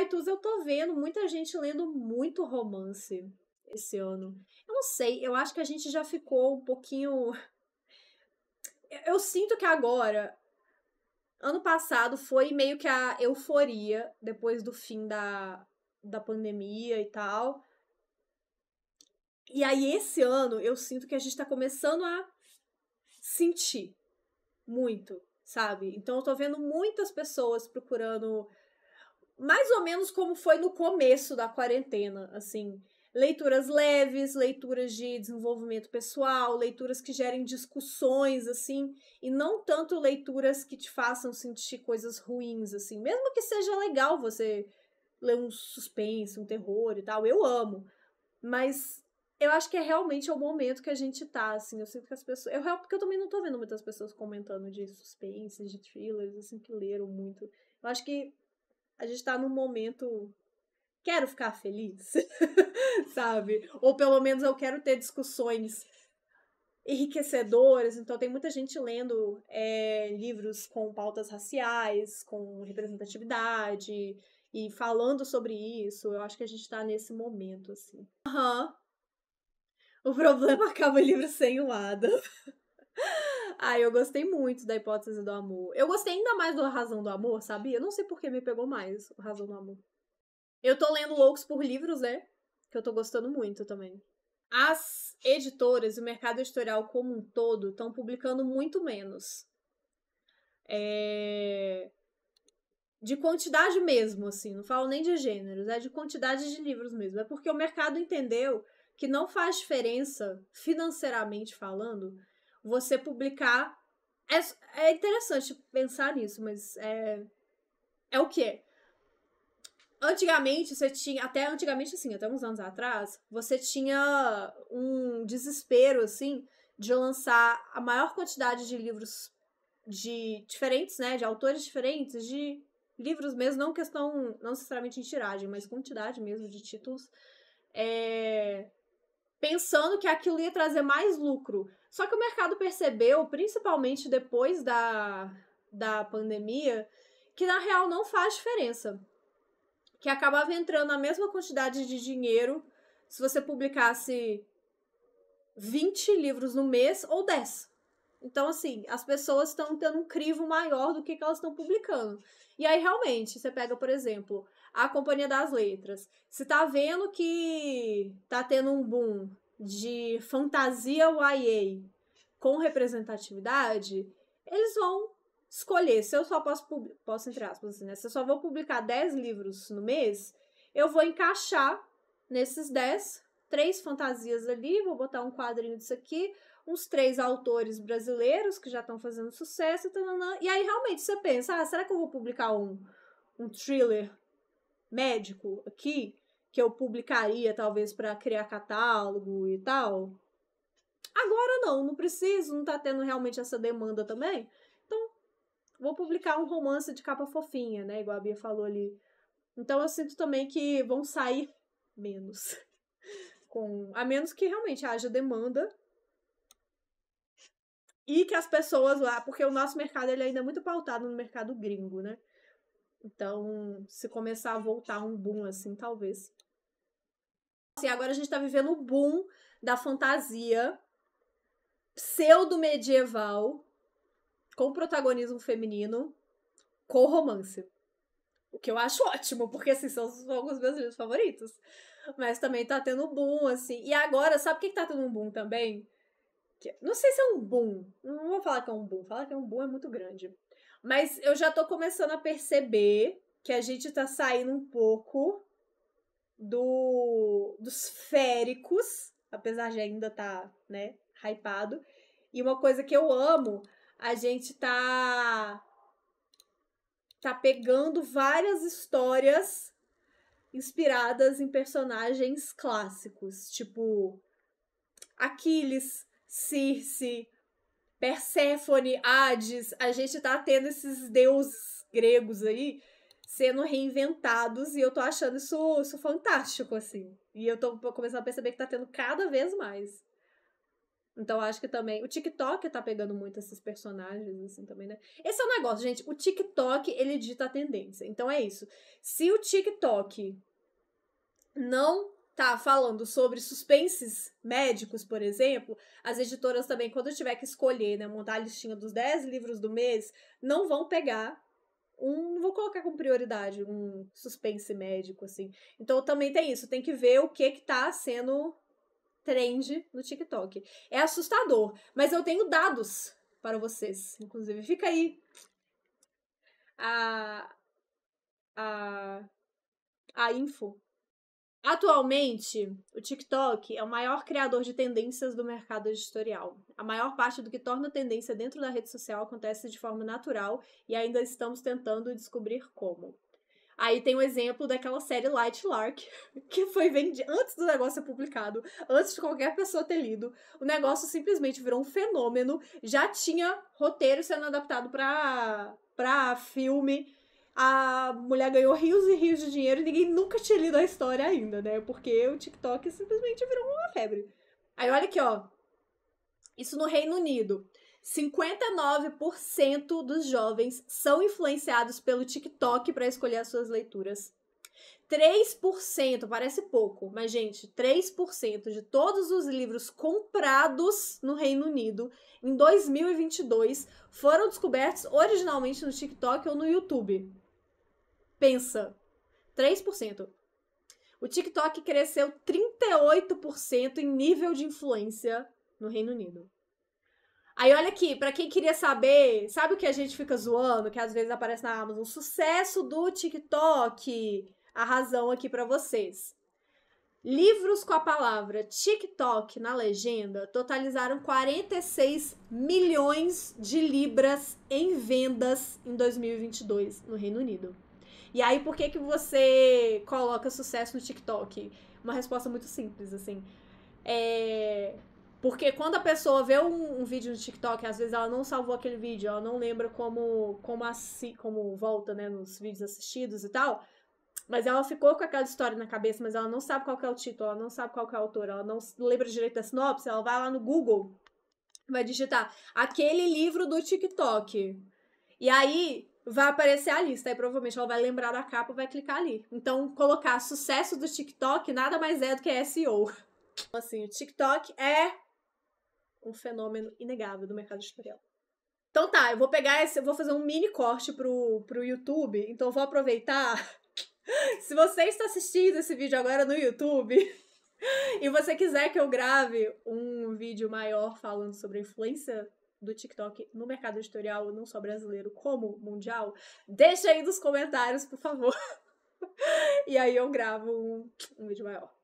iTunes eu tô vendo muita gente lendo muito romance esse ano. Eu não sei, eu acho que a gente já ficou um pouquinho. Eu sinto que agora. Ano passado foi meio que a euforia depois do fim da, da pandemia e tal. E aí, esse ano, eu sinto que a gente tá começando a sentir muito, sabe? Então, eu tô vendo muitas pessoas procurando mais ou menos como foi no começo da quarentena, assim. Leituras leves, leituras de desenvolvimento pessoal, leituras que gerem discussões, assim, e não tanto leituras que te façam sentir coisas ruins, assim. Mesmo que seja legal você ler um suspense, um terror e tal, eu amo. Mas eu acho que é realmente é o momento que a gente tá, assim. Eu sinto que as pessoas. Eu, porque eu também não tô vendo muitas pessoas comentando de suspense, de thrillers, assim, que leram muito. Eu acho que a gente está num momento. Quero ficar feliz, sabe? Ou pelo menos eu quero ter discussões enriquecedoras. Então, tem muita gente lendo é, livros com pautas raciais, com representatividade e falando sobre isso. Eu acho que a gente está nesse momento, assim. Aham. Uhum. O problema acaba o livro sem o Adam. Ai, eu gostei muito da hipótese do amor. Eu gostei ainda mais do Razão do Amor, sabia? Eu não sei por que me pegou mais o Razão do Amor. Eu tô lendo Loucos por Livros, né? Que eu tô gostando muito também. As editoras e o mercado editorial como um todo estão publicando muito menos. É... De quantidade mesmo, assim, não falo nem de gêneros, é de quantidade de livros mesmo. É porque o mercado entendeu que não faz diferença, financeiramente falando, você publicar. É, é interessante pensar nisso, mas é, é o que Antigamente você tinha, até antigamente assim, até uns anos atrás, você tinha um desespero assim de lançar a maior quantidade de livros de diferentes, né, de autores diferentes, de livros mesmo, não questão, não necessariamente em tiragem, mas quantidade mesmo de títulos, é, pensando que aquilo ia trazer mais lucro. Só que o mercado percebeu, principalmente depois da, da pandemia, que na real não faz diferença. Que acabava entrando a mesma quantidade de dinheiro se você publicasse 20 livros no mês ou 10. Então, assim, as pessoas estão tendo um crivo maior do que, que elas estão publicando. E aí, realmente, você pega, por exemplo, a Companhia das Letras. Se tá vendo que tá tendo um boom de fantasia YA com representatividade, eles vão escolher. Se eu só posso, posso entre aspas, assim, né? Se eu só vou publicar 10 livros no mês, eu vou encaixar nesses 10 três fantasias ali, vou botar um quadrinho disso aqui, uns três autores brasileiros que já estão fazendo sucesso, tanana, e aí realmente você pensa, ah, será que eu vou publicar um, um thriller médico aqui? que eu publicaria talvez para criar catálogo e tal. Agora não, não preciso, não tá tendo realmente essa demanda também. Então, vou publicar um romance de capa fofinha, né, igual a Bia falou ali. Então eu sinto também que vão sair menos. Com, a menos que realmente haja demanda e que as pessoas lá, porque o nosso mercado ele é ainda é muito pautado no mercado gringo, né? Então, se começar a voltar um boom assim, talvez Assim, agora a gente está vivendo o boom da fantasia pseudo-medieval com protagonismo feminino com romance. O que eu acho ótimo, porque assim, são, alguns meus livros favoritos. Mas também tá tendo boom, assim. E agora, sabe o que, que tá tendo um boom também? Que, não sei se é um boom. Não vou falar que é um boom. Falar que é um boom é muito grande. Mas eu já tô começando a perceber que a gente tá saindo um pouco do dos féricos, apesar de ainda estar, tá, né, hypado. E uma coisa que eu amo, a gente tá tá pegando várias histórias inspiradas em personagens clássicos, tipo Aquiles, Circe, Perséfone, Hades. A gente tá tendo esses deuses gregos aí sendo reinventados e eu tô achando isso, isso fantástico, assim. E eu tô começando a perceber que tá tendo cada vez mais. Então acho que também. O TikTok tá pegando muito esses personagens, assim, também, né? Esse é o um negócio, gente. O TikTok, ele dita a tendência. Então é isso. Se o TikTok não tá falando sobre suspenses médicos, por exemplo, as editoras também, quando tiver que escolher, né, montar a listinha dos 10 livros do mês, não vão pegar um, não vou colocar com prioridade, um suspense médico, assim. Então também tem isso, tem que ver o que que tá sendo trend no TikTok. É assustador, mas eu tenho dados para vocês, inclusive. Fica aí. A. A. A info Atualmente, o TikTok é o maior criador de tendências do mercado editorial. A maior parte do que torna tendência dentro da rede social acontece de forma natural e ainda estamos tentando descobrir como. Aí tem o um exemplo daquela série Light Lark, que foi vendida antes do negócio ser publicado, antes de qualquer pessoa ter lido. O negócio simplesmente virou um fenômeno, já tinha roteiro sendo adaptado para filme, a mulher ganhou rios e rios de dinheiro e ninguém nunca tinha lido a história ainda, né? Porque o TikTok simplesmente virou uma febre. Aí olha aqui, ó. Isso no Reino Unido. 59% dos jovens são influenciados pelo TikTok para escolher as suas leituras. 3%, parece pouco, mas gente, 3% de todos os livros comprados no Reino Unido em 2022 foram descobertos originalmente no TikTok ou no YouTube. Pensa. 3%. O TikTok cresceu 38% em nível de influência no Reino Unido. Aí olha aqui, para quem queria saber, sabe o que a gente fica zoando, que às vezes aparece na Amazon, sucesso do TikTok. A razão aqui para vocês. Livros com a palavra TikTok na legenda totalizaram 46 milhões de libras em vendas em 2022 no Reino Unido. E aí, por que que você coloca sucesso no TikTok? Uma resposta muito simples, assim. É... Porque quando a pessoa vê um, um, vídeo no TikTok, às vezes ela não salvou aquele vídeo, ela não lembra como, como, assim como volta, né, nos vídeos assistidos e tal. Mas ela ficou com aquela história na cabeça, mas ela não sabe qual é o título, ela não sabe qual é o autor, ela não lembra direito da sinopse, ela vai lá no Google, vai digitar aquele livro do TikTok. E aí, vai aparecer a lista. Aí provavelmente ela vai lembrar da capa e vai clicar ali. Então, colocar sucesso do TikTok nada mais é do que SEO. Então, assim, o TikTok é um fenômeno inegável do mercado editorial. Então tá, eu vou pegar esse, eu vou fazer um mini corte pro, pro YouTube, então eu vou aproveitar. Se você está assistindo esse vídeo agora no YouTube e você quiser que eu grave um vídeo maior falando sobre influência do TikTok no mercado editorial, não só brasileiro como mundial? Deixa aí nos comentários, por favor. e aí eu gravo um, um vídeo maior.